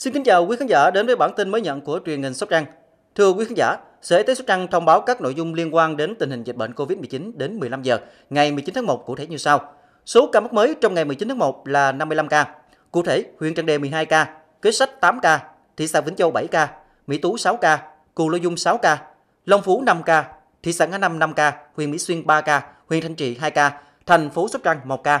Xin kính chào quý khán giả đến với bản tin mới nhận của truyền hình Sóc Trăng. Thưa quý khán giả, Sở Y tế Sóc Trăng thông báo các nội dung liên quan đến tình hình dịch bệnh COVID-19 đến 15 giờ ngày 19 tháng 1 cụ thể như sau. Số ca mắc mới trong ngày 19 tháng 1 là 55 ca. Cụ thể, huyện Trần Đề 12 ca, Kế Sách 8 ca, thị xã Vĩnh Châu 7 ca, Mỹ Tú 6 ca, Cù Lô Dung 6 ca, Long Phú 5 ca, thị xã Ngã Năm 5 ca, huyện Mỹ Xuyên 3 ca, huyện Thanh Trị 2 ca, thành phố Sóc Trăng 1 ca,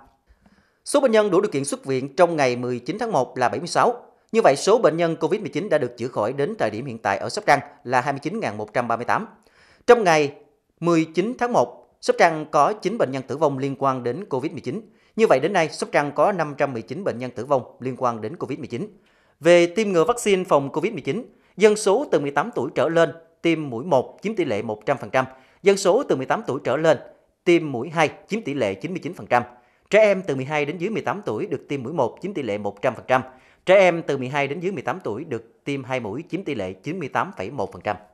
Số bệnh nhân đủ điều kiện xuất viện trong ngày 19 tháng 1 là 76. Như vậy, số bệnh nhân COVID-19 đã được chữa khỏi đến thời điểm hiện tại ở Sóc Trăng là 29.138. Trong ngày 19 tháng 1, Sóc Trăng có 9 bệnh nhân tử vong liên quan đến COVID-19. Như vậy, đến nay, Sóc Trăng có 519 bệnh nhân tử vong liên quan đến COVID-19. Về tiêm ngừa vaccine phòng COVID-19, dân số từ 18 tuổi trở lên tiêm mũi 1 chiếm tỷ lệ 100%, dân số từ 18 tuổi trở lên tiêm mũi 2 chiếm tỷ lệ 99%. Trẻ em từ 12 đến dưới 18 tuổi được tiêm mũi 1 chiếm tỷ lệ 100%. Trẻ em từ 12 đến dưới 18 tuổi được tiêm 2 mũi chiếm tỷ lệ 98,1%.